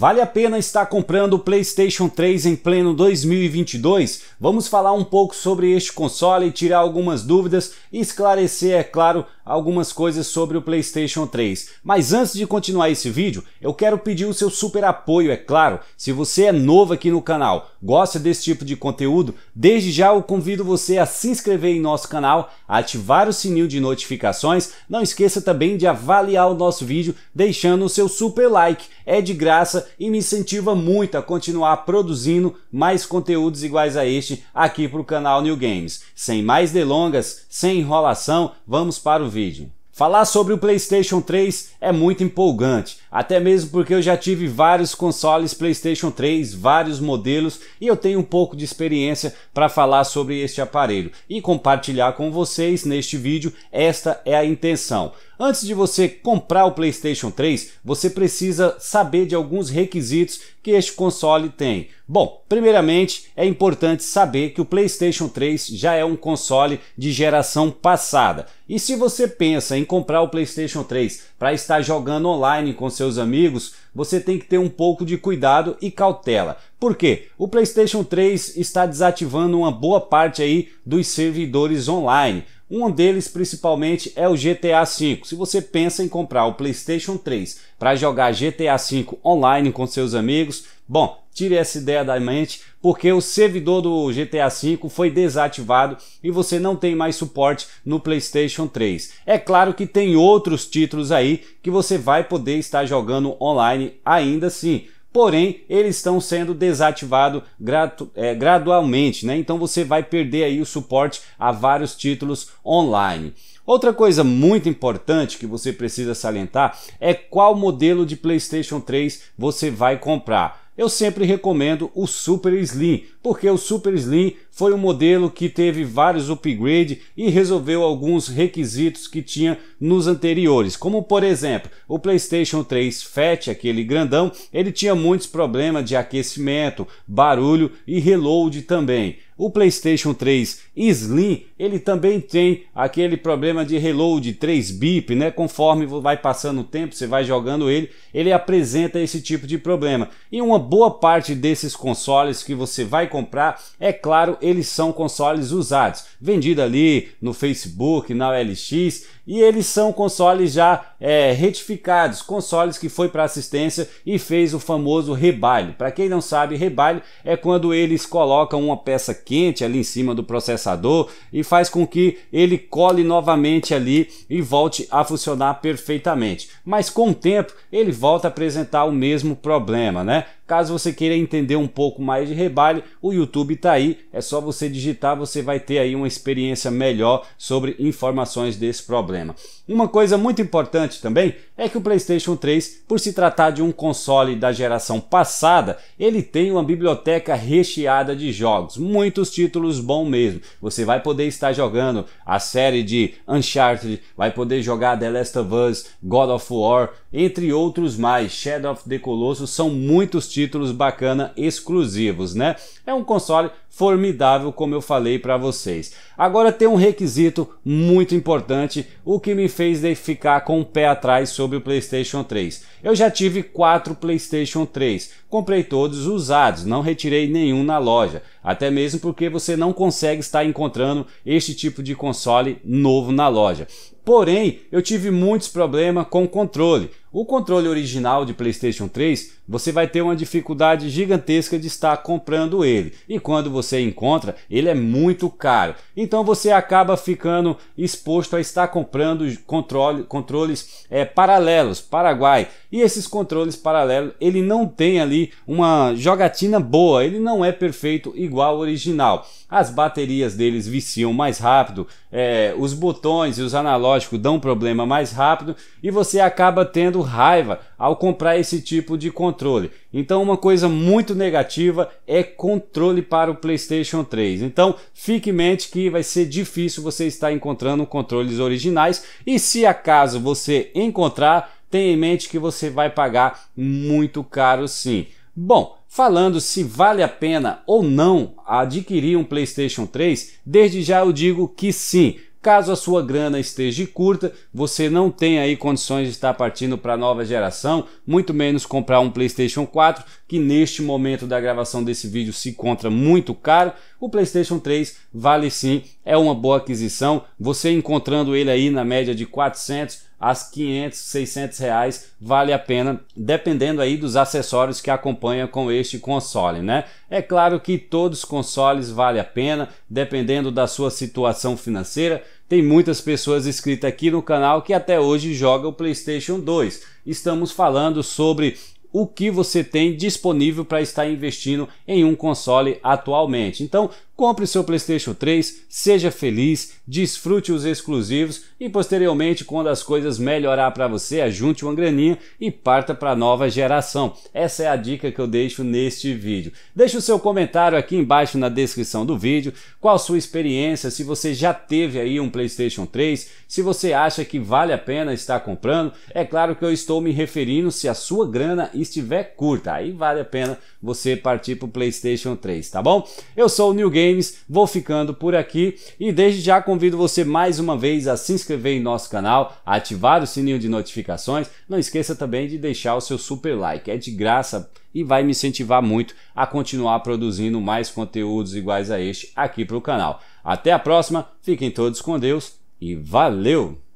Vale a pena estar comprando o PlayStation 3 em pleno 2022? Vamos falar um pouco sobre este console, tirar algumas dúvidas e esclarecer, é claro, algumas coisas sobre o PlayStation 3. Mas antes de continuar esse vídeo, eu quero pedir o seu super apoio, é claro. Se você é novo aqui no canal, gosta desse tipo de conteúdo, desde já eu convido você a se inscrever em nosso canal, ativar o sininho de notificações. Não esqueça também de avaliar o nosso vídeo deixando o seu super like. É de graça e me incentiva muito a continuar produzindo mais conteúdos iguais a este aqui para o canal New Games. Sem mais delongas, sem enrolação, vamos para o vídeo vídeo. Falar sobre o PlayStation 3 é muito empolgante, até mesmo porque eu já tive vários consoles PlayStation 3, vários modelos e eu tenho um pouco de experiência para falar sobre este aparelho e compartilhar com vocês neste vídeo. Esta é a intenção. Antes de você comprar o PlayStation 3, você precisa saber de alguns requisitos que este console tem. Bom, primeiramente é importante saber que o PlayStation 3 já é um console de geração passada. E se você pensa em comprar o PlayStation 3 para estar jogando online com seus amigos, você tem que ter um pouco de cuidado e cautela. Por quê? O PlayStation 3 está desativando uma boa parte aí dos servidores online. Um deles, principalmente, é o GTA V. Se você pensa em comprar o PlayStation 3 para jogar GTA V online com seus amigos, bom, tire essa ideia da mente, porque o servidor do GTA V foi desativado e você não tem mais suporte no PlayStation 3. É claro que tem outros títulos aí que você vai poder estar jogando online ainda assim porém eles estão sendo desativados é, gradualmente, né? Então você vai perder aí o suporte a vários títulos online. Outra coisa muito importante que você precisa salientar é qual modelo de PlayStation 3 você vai comprar. Eu sempre recomendo o Super Slim, porque o Super Slim foi um modelo que teve vários upgrades e resolveu alguns requisitos que tinha nos anteriores, como por exemplo, o PlayStation 3 Fat, aquele grandão, ele tinha muitos problemas de aquecimento, barulho e reload também. O PlayStation 3 Slim, ele também tem aquele problema de reload 3 bip, né? Conforme vai passando o tempo, você vai jogando ele, ele apresenta esse tipo de problema. E uma boa parte desses consoles que você vai comprar, é claro, eles são consoles usados, vendido ali no Facebook, na OLX, e eles são consoles já é, retificados, consoles que foi para assistência e fez o famoso rebalho. Para quem não sabe, rebalho é quando eles colocam uma peça quente ali em cima do processador e faz com que ele cole novamente ali e volte a funcionar perfeitamente. Mas com o tempo ele volta a apresentar o mesmo problema, né? Caso você queira entender um pouco mais de rebalho, o YouTube está aí, é só você digitar, você vai ter aí uma experiência melhor sobre informações desse problema. Uma coisa muito importante também é que o PlayStation 3, por se tratar de um console da geração passada, ele tem uma biblioteca recheada de jogos, muitos títulos bons mesmo. Você vai poder estar jogando a série de Uncharted, vai poder jogar The Last of Us, God of War, entre outros mais. Shadow of the Colossus são muitos títulos títulos bacana exclusivos, né? É um console formidável, como eu falei para vocês. Agora tem um requisito muito importante, o que me fez ficar com o pé atrás sobre o PlayStation 3. Eu já tive quatro PlayStation 3, comprei todos usados, não retirei nenhum na loja, até mesmo porque você não consegue estar encontrando este tipo de console novo na loja. Porém, eu tive muitos problemas com o controle. O controle original de PlayStation 3, você vai ter uma dificuldade gigantesca de estar comprando ele. E quando você encontra, ele é muito caro. Então você acaba ficando exposto a estar comprando controle, controles é, paralelos, Paraguai. E esses controles paralelos, ele não tem ali uma jogatina boa, ele não é perfeito igual ao original as baterias deles viciam mais rápido, é, os botões e os analógicos dão problema mais rápido e você acaba tendo raiva ao comprar esse tipo de controle. Então, uma coisa muito negativa é controle para o PlayStation 3. Então, fique em mente que vai ser difícil você estar encontrando controles originais e se acaso você encontrar, tenha em mente que você vai pagar muito caro sim. Bom, Falando se vale a pena ou não adquirir um PlayStation 3, desde já eu digo que sim. Caso a sua grana esteja curta, você não tem aí condições de estar partindo para a nova geração, muito menos comprar um PlayStation 4, que neste momento da gravação desse vídeo se encontra muito caro. O PlayStation 3 vale sim, é uma boa aquisição. Você encontrando ele aí na média de 400 as 500, 600 reais vale a pena, dependendo aí dos acessórios que acompanha com este console, né? É claro que todos os consoles vale a pena, dependendo da sua situação financeira. Tem muitas pessoas inscritas aqui no canal que até hoje jogam o PlayStation 2. Estamos falando sobre o que você tem disponível para estar investindo em um console atualmente. Então, Compre seu PlayStation 3, seja feliz, desfrute os exclusivos e posteriormente, quando as coisas melhorar para você, ajunte uma graninha e parta para a nova geração. Essa é a dica que eu deixo neste vídeo. Deixe o seu comentário aqui embaixo na descrição do vídeo, qual a sua experiência, se você já teve aí um PlayStation 3, se você acha que vale a pena estar comprando. É claro que eu estou me referindo se a sua grana estiver curta, aí vale a pena você partir para o PlayStation 3, tá bom? Eu sou o New Game games. Vou ficando por aqui e desde já convido você mais uma vez a se inscrever em nosso canal, ativar o sininho de notificações. Não esqueça também de deixar o seu super like, é de graça e vai me incentivar muito a continuar produzindo mais conteúdos iguais a este aqui para o canal. Até a próxima, fiquem todos com Deus e valeu!